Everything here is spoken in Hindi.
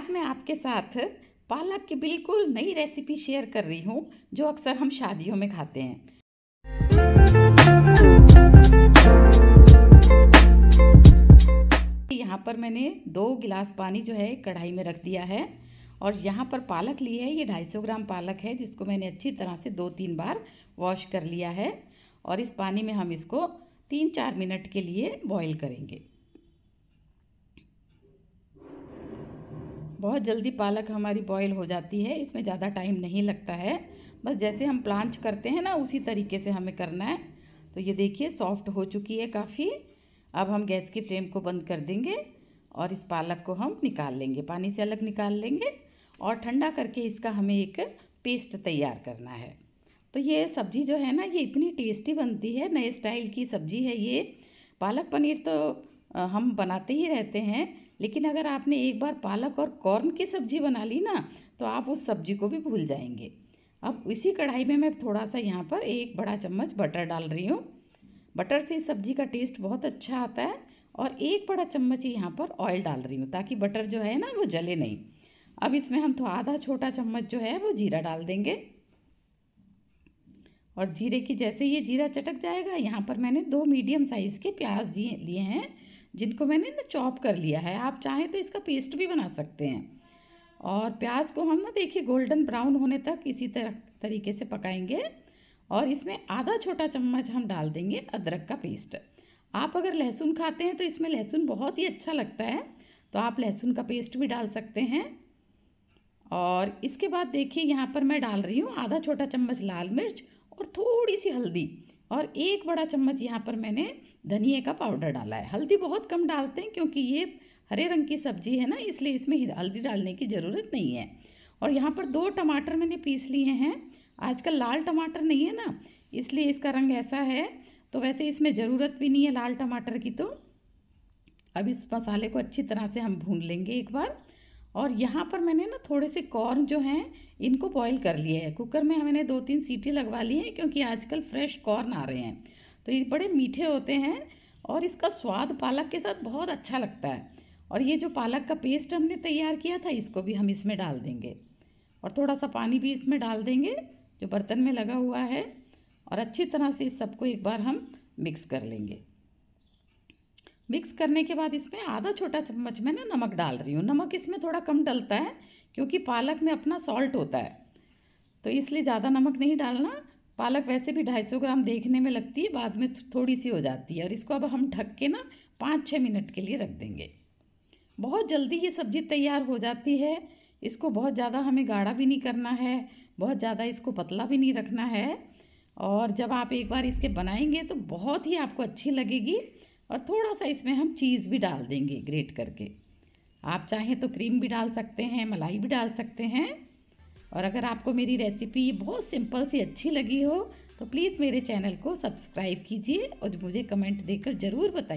आज मैं आपके साथ पालक की बिल्कुल नई रेसिपी शेयर कर रही हूँ जो अक्सर हम शादियों में खाते हैं यहाँ पर मैंने दो गिलास पानी जो है कढ़ाई में रख दिया है और यहाँ पर पालक ली है ये 250 ग्राम पालक है जिसको मैंने अच्छी तरह से दो तीन बार वॉश कर लिया है और इस पानी में हम इसको तीन चार मिनट के लिए बॉईल करेंगे बहुत जल्दी पालक हमारी बॉयल हो जाती है इसमें ज़्यादा टाइम नहीं लगता है बस जैसे हम प्लांच करते हैं ना उसी तरीके से हमें करना है तो ये देखिए सॉफ्ट हो चुकी है काफ़ी अब हम गैस की फ्लेम को बंद कर देंगे और इस पालक को हम निकाल लेंगे पानी से अलग निकाल लेंगे और ठंडा करके इसका हमें एक पेस्ट तैयार करना है तो ये सब्ज़ी जो है ना ये इतनी टेस्टी बनती है नए स्टाइल की सब्ज़ी है ये पालक पनीर तो हम बनाते ही रहते हैं लेकिन अगर आपने एक बार पालक और कॉर्न की सब्जी बना ली ना तो आप उस सब्जी को भी भूल जाएंगे अब इसी कढ़ाई में मैं थोड़ा सा यहाँ पर एक बड़ा चम्मच बटर डाल रही हूँ बटर से इस सब्जी का टेस्ट बहुत अच्छा आता है और एक बड़ा चम्मच ही यहाँ पर ऑयल डाल रही हूँ ताकि बटर जो है ना वो जले नहीं अब इसमें हम तो आधा छोटा चम्मच जो है वो जीरा डाल देंगे और जीरे की जैसे ये जीरा चटक जाएगा यहाँ पर मैंने दो मीडियम साइज़ के प्याज लिए हैं जिनको मैंने ना चॉप कर लिया है आप चाहें तो इसका पेस्ट भी बना सकते हैं और प्याज को हम ना देखिए गोल्डन ब्राउन होने तक इसी तरह तरीके से पकाएंगे और इसमें आधा छोटा चम्मच हम डाल देंगे अदरक का पेस्ट आप अगर लहसुन खाते हैं तो इसमें लहसुन बहुत ही अच्छा लगता है तो आप लहसुन का पेस्ट भी डाल सकते हैं और इसके बाद देखिए यहाँ पर मैं डाल रही हूँ आधा छोटा चम्मच लाल मिर्च और थोड़ी सी हल्दी और एक बड़ा चम्मच यहाँ पर मैंने धनिए का पाउडर डाला है हल्दी बहुत कम डालते हैं क्योंकि ये हरे रंग की सब्जी है ना इसलिए इसमें हल्दी डालने की ज़रूरत नहीं है और यहाँ पर दो टमाटर मैंने पीस लिए हैं आजकल लाल टमाटर नहीं है ना इसलिए इसका रंग ऐसा है तो वैसे इसमें ज़रूरत भी नहीं है लाल टमाटर की तो अब इस मसाले को अच्छी तरह से हम भून लेंगे एक बार और यहाँ पर मैंने ना थोड़े से कॉर्न जो हैं इनको बॉईल कर लिए हैं कुकर में मैंने दो तीन सीटी लगवा ली हैं क्योंकि आजकल फ्रेश कॉर्न आ रहे हैं तो ये बड़े मीठे होते हैं और इसका स्वाद पालक के साथ बहुत अच्छा लगता है और ये जो पालक का पेस्ट हमने तैयार किया था इसको भी हम इसमें डाल देंगे और थोड़ा सा पानी भी इसमें डाल देंगे जो बर्तन में लगा हुआ है और अच्छी तरह से इस सबको एक बार हम मिक्स कर लेंगे मिक्स करने के बाद इसमें आधा छोटा चम्मच में ना नमक डाल रही हूँ नमक इसमें थोड़ा कम डलता है क्योंकि पालक में अपना सॉल्ट होता है तो इसलिए ज़्यादा नमक नहीं डालना पालक वैसे भी ढाई ग्राम देखने में लगती है बाद में थोड़ी सी हो जाती है और इसको अब हम ढक के ना पाँच छः मिनट के लिए रख देंगे बहुत जल्दी ये सब्ज़ी तैयार हो जाती है इसको बहुत ज़्यादा हमें गाढ़ा भी नहीं करना है बहुत ज़्यादा इसको पतला भी नहीं रखना है और जब आप एक बार इसके बनाएंगे तो बहुत ही आपको अच्छी लगेगी और थोड़ा सा इसमें हम चीज़ भी डाल देंगे ग्रेट करके आप चाहें तो क्रीम भी डाल सकते हैं मलाई भी डाल सकते हैं और अगर आपको मेरी रेसिपी बहुत सिंपल सी अच्छी लगी हो तो प्लीज़ मेरे चैनल को सब्सक्राइब कीजिए और मुझे कमेंट देकर ज़रूर बताइए